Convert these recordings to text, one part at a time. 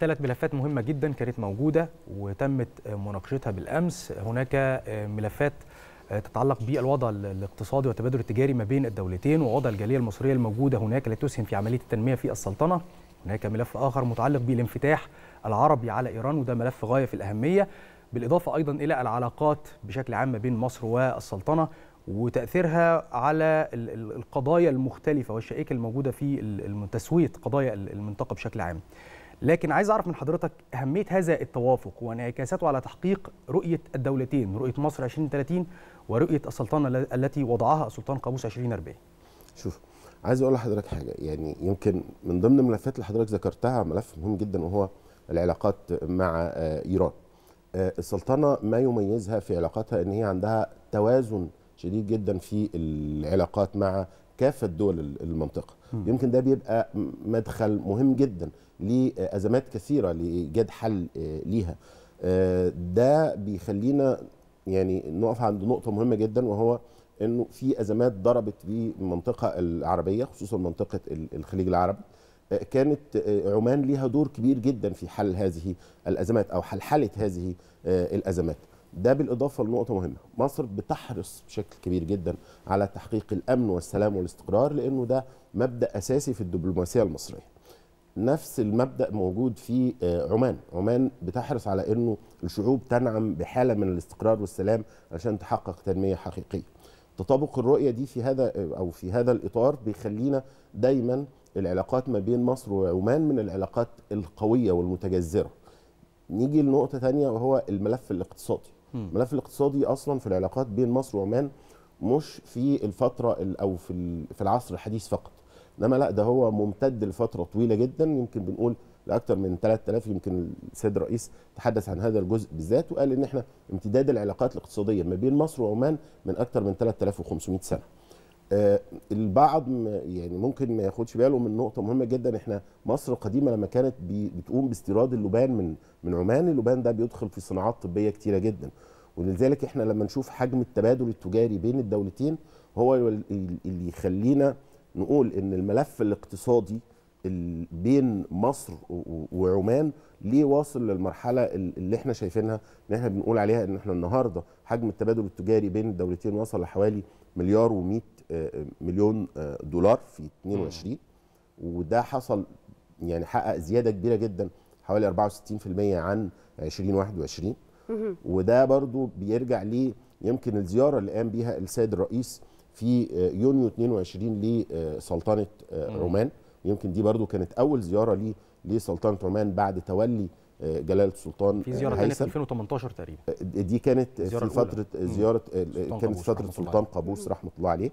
ثلاث ملفات مهمة جدا كانت موجودة وتمت مناقشتها بالأمس هناك آه، ملفات آه، تتعلق بالوضع الاقتصادي والتبادل التجاري ما بين الدولتين ووضع الجالية المصرية الموجودة هناك التي تسهم في عملية التنمية في السلطنة هناك ملف آخر متعلق بالانفتاح العربي على إيران وده ملف غاية في الأهمية بالإضافة أيضا إلى العلاقات بشكل عام ما بين مصر والسلطنة وتأثيرها على القضايا المختلفة والشائكة الموجودة في تسوية قضايا المنطقة بشكل عام لكن عايز اعرف من حضرتك اهميه هذا التوافق وانعكاساته على تحقيق رؤيه الدولتين رؤيه مصر 2030 ورؤيه السلطنه التي وضعها السلطان قابوس 2040 شوف عايز اقول لحضرتك حاجه يعني يمكن من ضمن الملفات اللي حضرتك ذكرتها ملف مهم جدا وهو العلاقات مع آه، ايران آه، السلطنه ما يميزها في علاقاتها ان هي عندها توازن شديد جدا في العلاقات مع كافه دول المنطقه م. يمكن ده بيبقى مدخل مهم جدا لازمات كثيره لايجاد حل آه، ليها آه، ده بيخلينا يعني نقف عند نقطه مهمه جدا وهو انه في ازمات ضربت في المنطقه العربيه خصوصا منطقه الخليج العربي آه، كانت عمان ليها دور كبير جدا في حل هذه الازمات او حلحله هذه الازمات ده بالاضافه لنقطه مهمه مصر بتحرص بشكل كبير جدا على تحقيق الامن والسلام والاستقرار لانه ده مبدا اساسي في الدبلوماسيه المصريه نفس المبدا موجود في آه، عمان عمان بتحرص على انه الشعوب تنعم بحاله من الاستقرار والسلام عشان تحقق تنميه حقيقيه تطابق الرؤيه دي في هذا آه، او في هذا الاطار بيخلينا دايما العلاقات ما بين مصر وعمان من العلاقات القويه والمتجذره نيجي لنقطه ثانيه وهو الملف الاقتصادي الملف الاقتصادي اصلا في العلاقات بين مصر وعمان مش في الفتره او في في العصر الحديث فقط انما لا ده هو ممتد لفتره طويله جدا يمكن بنقول لاكثر من 3000 يمكن السيد الرئيس تحدث عن هذا الجزء بالذات وقال ان احنا امتداد العلاقات الاقتصاديه ما بين مصر وعمان من اكثر من 3500 سنه آه، البعض يعني ممكن ما ياخدش باله من نقطه مهمه جدا احنا مصر القديمه لما كانت بتقوم باستيراد اللبان من من عمان اللبان ده بيدخل في صناعات طبيه كتيره جدا ولذلك احنا لما نشوف حجم التبادل التجاري بين الدولتين هو اللي يخلينا نقول ان الملف الاقتصادي بين مصر وعمان ليه واصل للمرحله اللي احنا شايفينها ان احنا بنقول عليها ان احنا النهارده حجم التبادل التجاري بين الدولتين وصل لحوالي مليار و100 مليون آه، دولار في 22 وده حصل يعني حقق زياده كبيره جدا حوالي 64% عن 2021 وده برضو بيرجع لي يمكن الزياره اللي قام بيها السيد الرئيس في آه، يونيو 22 لسلطنه رومان آه، يمكن دي برضو كانت اول زياره ليه لسلطنه عمان بعد تولي آه، جلاله السلطان آه، في زياره كانت 2018 تقريبا آه، دي كانت في فتره أولى. زياره كانت في فتره السلطان قابوس رحمه الله عليه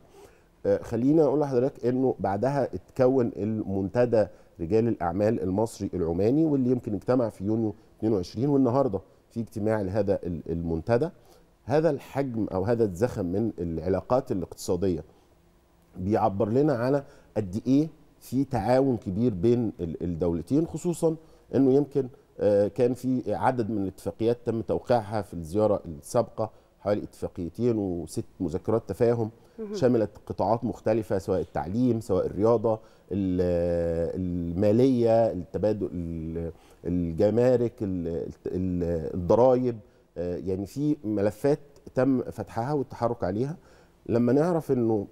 خلينا اقول لحضرتك انه بعدها اتكون المنتدى رجال الاعمال المصري العماني واللي يمكن اجتمع في يونيو 22 والنهارده في اجتماع لهذا المنتدى هذا الحجم او هذا الزخم من العلاقات الاقتصاديه بيعبر لنا على قد ايه في تعاون كبير بين الدولتين خصوصا انه يمكن آه، كان في عدد من الاتفاقيات تم توقيعها في الزياره السابقه حوالي اتفاقيتين وست مذكرات تفاهم شملت قطاعات مختلفه سواء التعليم سواء الرياضه الماليه التبادل الجمارك الضرائب آه، يعني في ملفات تم فتحها والتحرك عليها لما نعرف انه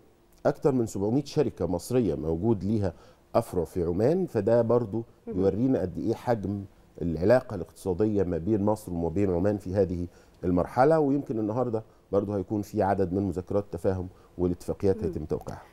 أكثر من 700 شركه مصريه موجود ليها افرع في عمان فده برضو يورينا قد ايه حجم العلاقه الاقتصاديه ما بين مصر وما بين عمان في هذه المرحله ويمكن النهارده برضو هيكون في عدد من مذكرات التفاهم والاتفاقيات هيتم توقيعها